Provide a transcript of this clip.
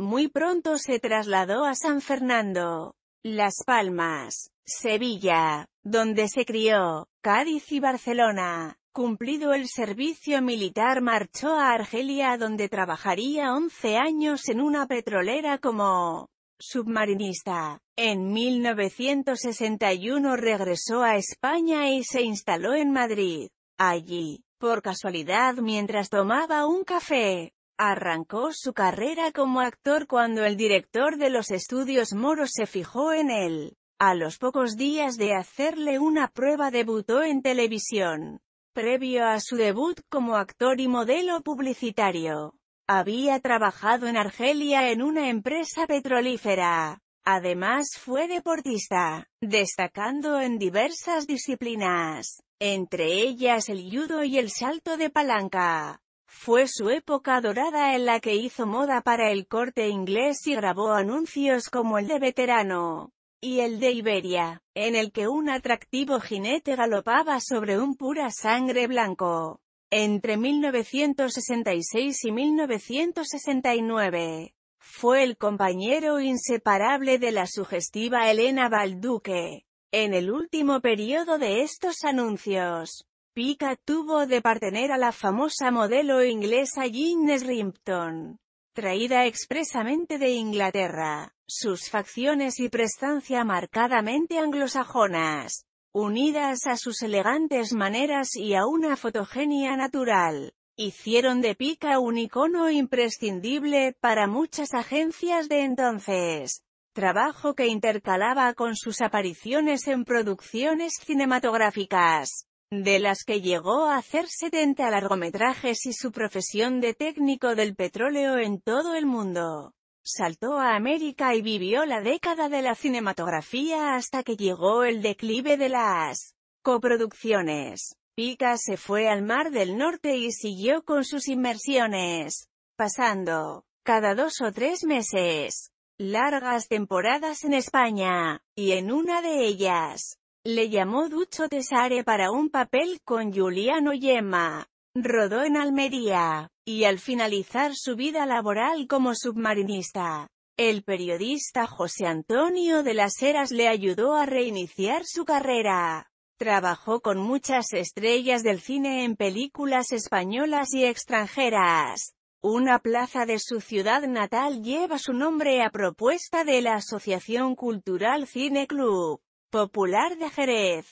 Muy pronto se trasladó a San Fernando, Las Palmas, Sevilla, donde se crió, Cádiz y Barcelona. Cumplido el servicio militar marchó a Argelia donde trabajaría 11 años en una petrolera como submarinista. En 1961 regresó a España y se instaló en Madrid. Allí, por casualidad mientras tomaba un café, Arrancó su carrera como actor cuando el director de los estudios Moros se fijó en él. A los pocos días de hacerle una prueba debutó en televisión. Previo a su debut como actor y modelo publicitario, había trabajado en Argelia en una empresa petrolífera. Además fue deportista, destacando en diversas disciplinas, entre ellas el judo y el salto de palanca. Fue su época dorada en la que hizo moda para el corte inglés y grabó anuncios como el de Veterano y el de Iberia, en el que un atractivo jinete galopaba sobre un pura sangre blanco. Entre 1966 y 1969, fue el compañero inseparable de la sugestiva Elena Balduque, en el último periodo de estos anuncios. Pica tuvo de partener a la famosa modelo inglesa Gines Rimpton, traída expresamente de Inglaterra. Sus facciones y prestancia marcadamente anglosajonas, unidas a sus elegantes maneras y a una fotogenia natural, hicieron de Pica un icono imprescindible para muchas agencias de entonces trabajo que intercalaba con sus apariciones en producciones cinematográficas de las que llegó a hacer 70 largometrajes y su profesión de técnico del petróleo en todo el mundo. Saltó a América y vivió la década de la cinematografía hasta que llegó el declive de las coproducciones. Pica se fue al Mar del Norte y siguió con sus inmersiones, pasando, cada dos o tres meses, largas temporadas en España, y en una de ellas, le llamó Ducho Tesare para un papel con Juliano Yema. Rodó en Almería, y al finalizar su vida laboral como submarinista, el periodista José Antonio de las Heras le ayudó a reiniciar su carrera. Trabajó con muchas estrellas del cine en películas españolas y extranjeras. Una plaza de su ciudad natal lleva su nombre a propuesta de la Asociación Cultural Cine Club. Popular de Jerez.